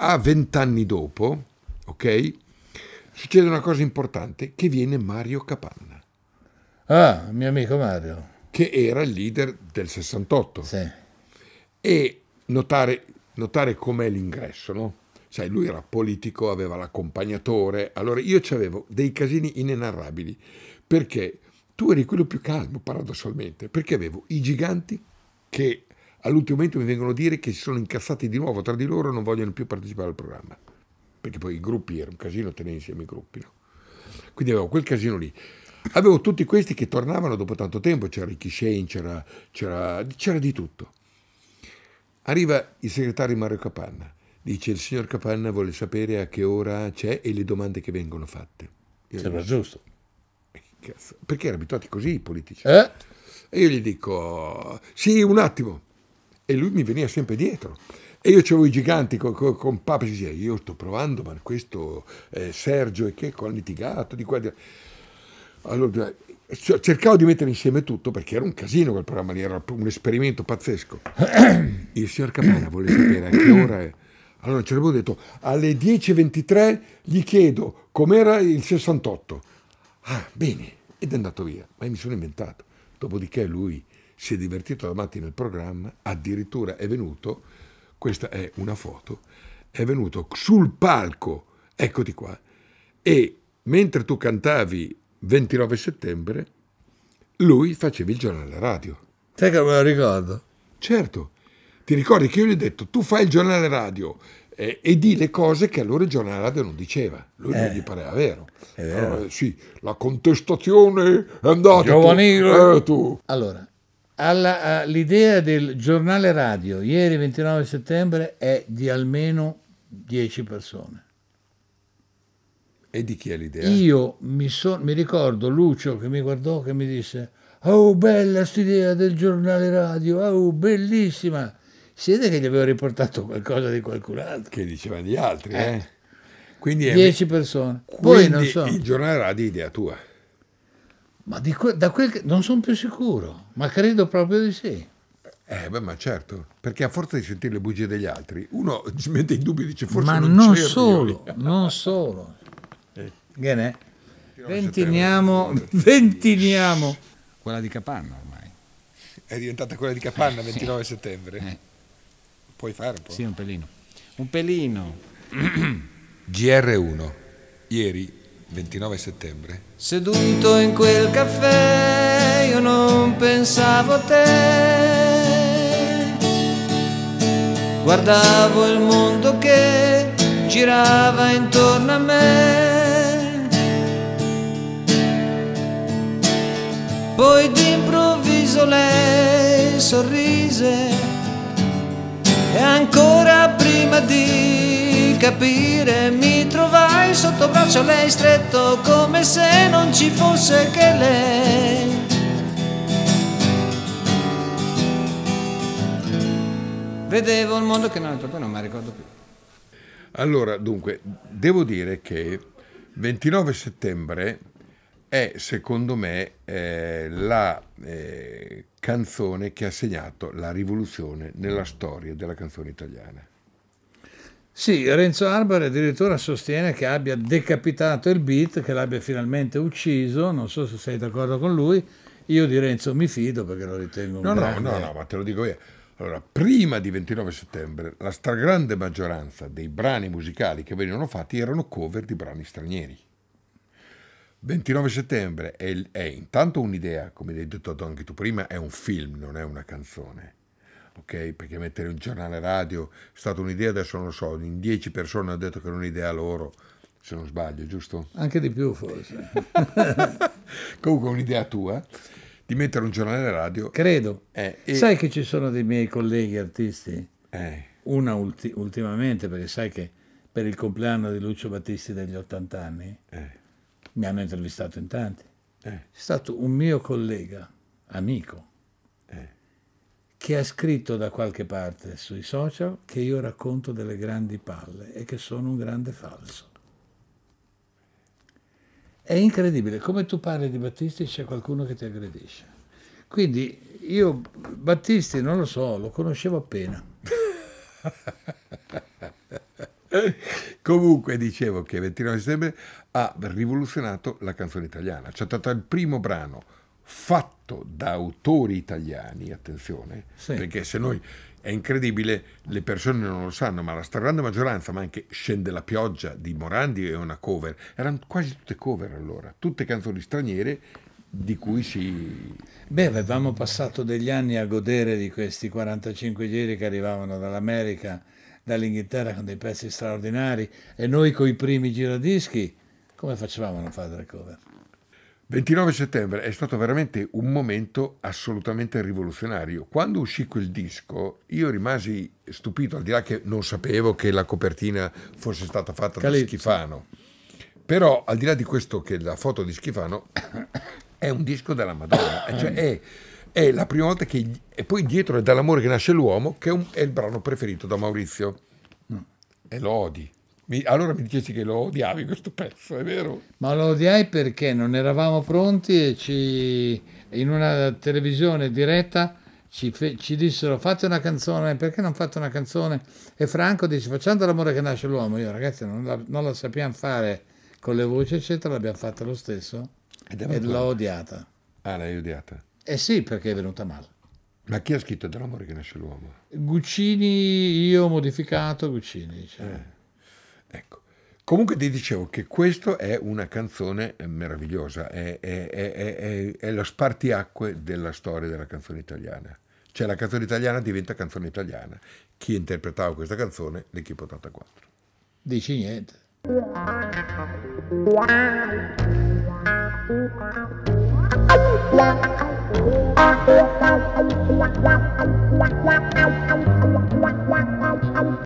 a vent'anni dopo, ok, succede una cosa importante che viene Mario Capanna. Ah, mio amico Mario. Che era il leader del 68. Sì. E notare, notare com'è l'ingresso, no? Sai, lui era politico, aveva l'accompagnatore. Allora io ci avevo dei casini inenarrabili perché tu eri quello più calmo, paradossalmente, perché avevo i giganti che all'ultimo momento mi vengono a dire che si sono incazzati di nuovo tra di loro e non vogliono più partecipare al programma. Perché poi i gruppi era un casino tenere insieme i gruppi. No? Quindi avevo quel casino lì. Avevo tutti questi che tornavano dopo tanto tempo, c'era Ricky Shane, c'era, c'era, c'era di tutto. Arriva il segretario Mario Capanna, dice il signor Capanna vuole sapere a che ora c'è e le domande che vengono fatte. Io Sembra dico, giusto. Eh, perché erano abituati così i politici? Eh? E io gli dico, sì, un attimo, e lui mi veniva sempre dietro. E io c'avevo i giganti con, con, con Papa e diceva, io sto provando, ma questo eh, Sergio e che hanno litigato di qua. Di... Allora, cercavo di mettere insieme tutto perché era un casino quel programma lì, era un esperimento pazzesco. Il signor Capella vuole sapere a che ora è. Allora ci avevo detto, alle 10.23 gli chiedo com'era il 68. Ah, bene, ed è andato via, ma mi sono inventato. Dopodiché lui si è divertito davanti nel programma, addirittura è venuto, questa è una foto, è venuto sul palco, eccoti qua, e mentre tu cantavi 29 settembre, lui faceva il giornale radio. Te che me lo ricordo. Certo, ti ricordi che io gli ho detto, tu fai il giornale radio, eh, e di le cose che allora il giornale radio non diceva. Lui eh, non gli pareva vero. vero. Allora, sì, la contestazione è andata. Giovanile. Tu, eh, tu. Allora, alla, l'idea del giornale radio ieri 29 settembre è di almeno 10 persone. E di chi è l'idea? Io mi, so, mi ricordo Lucio che mi guardò che mi disse Oh bella st'idea del giornale radio, oh bellissima! Siete che gli avevo riportato qualcosa di qualcun altro. Che diceva gli altri, eh? eh? Quindi 10 persone. Poi non so. Il giornale radio è idea tua. Ma que da quel che non sono più sicuro, ma credo proprio di sì. Eh, beh, ma certo, perché a forza di sentire le bugie degli altri, uno si mette in dubbio e dice forse ma non, non c'è solo, non solo. Eh. Bene, ventiniamo, ventiniamo. Quella di Capanna ormai. È diventata quella di Capanna, 29 eh, sì. settembre. Eh. Puoi fare un po'? Sì, un pelino. Un pelino. GR1, ieri, 29 settembre, Seduto in quel caffè io non pensavo a te. Guardavo il mondo che girava intorno a me. Poi d'improvviso lei sorrise e ancora prima di capire mi trovai sotto braccio a lei stretto come se non ci fosse che lei. Vedevo il mondo che non, è proprio non mi ricordo più. Allora, dunque, devo dire che 29 settembre è secondo me eh, la eh, canzone che ha segnato la rivoluzione nella storia della canzone italiana. Sì, Renzo Arbore addirittura sostiene che abbia decapitato il beat, che l'abbia finalmente ucciso, non so se sei d'accordo con lui, io di Renzo mi fido perché lo ritengo un no, grande... No, no, no, ma te lo dico io. Allora, prima di 29 settembre la stragrande maggioranza dei brani musicali che venivano fatti erano cover di brani stranieri. 29 settembre è, è intanto un'idea, come hai detto anche tu prima, è un film, non è una canzone ok? Perché mettere un giornale radio è stata un'idea, adesso non lo so, in dieci persone hanno detto che era un'idea loro, se non sbaglio, giusto? Anche di più forse. Comunque un'idea tua di mettere un giornale radio. Credo. Eh, e... Sai che ci sono dei miei colleghi artisti? Eh. Una ulti ultimamente, perché sai che per il compleanno di Lucio Battisti degli 80 anni eh. mi hanno intervistato in tanti. Eh. È stato un mio collega, amico, che ha scritto da qualche parte sui social che io racconto delle grandi palle e che sono un grande falso. È incredibile, come tu parli di Battisti c'è qualcuno che ti aggredisce. Quindi io Battisti non lo so, lo conoscevo appena. Comunque dicevo che 29 settembre ha rivoluzionato la canzone italiana, c'è stato il primo brano fatto da autori italiani, attenzione, sì. perché se noi è incredibile, le persone non lo sanno, ma la stragrande maggioranza, ma anche Scende la pioggia di Morandi è una cover, erano quasi tutte cover allora, tutte canzoni straniere di cui si... Beh, avevamo passato degli anni a godere di questi 45 giri che arrivavano dall'America, dall'Inghilterra con dei pezzi straordinari e noi con i primi giradischi, come facevamo a non fare delle cover? 29 settembre è stato veramente un momento assolutamente rivoluzionario. Quando uscì quel disco io rimasi stupito, al di là che non sapevo che la copertina fosse stata fatta Calizzi. da Schifano. Però al di là di questo che la foto di Schifano è un disco della Madonna, eh, cioè è, è, la prima volta che... E poi dietro è dall'amore che nasce l'uomo, che è, un, è il brano preferito da Maurizio. E lo odi. Mi, allora mi dicesti che lo odiavi questo pezzo, è vero? Ma lo odiai perché non eravamo pronti e ci, in una televisione diretta ci, fe, ci, dissero fate una canzone, perché non fate una canzone? E Franco dice facciamo l'amore che nasce l'uomo, io ragazzi non la, non la, sappiamo fare con le voci eccetera, l'abbiamo fatta lo stesso Ed e l'ho odiata. Ah, l'hai odiata? Eh sì, perché è venuta male. Ma chi ha scritto Dell'amore che nasce l'uomo? Guccini, io ho modificato Guccini. Cioè. Eh. Ecco. Comunque ti dicevo che questa è una canzone eh, meravigliosa, è, è, è, è, lo spartiacque della storia della canzone italiana. Cioè la canzone italiana diventa canzone italiana. Chi interpretava questa canzone? L'Equipe 84. Dici niente.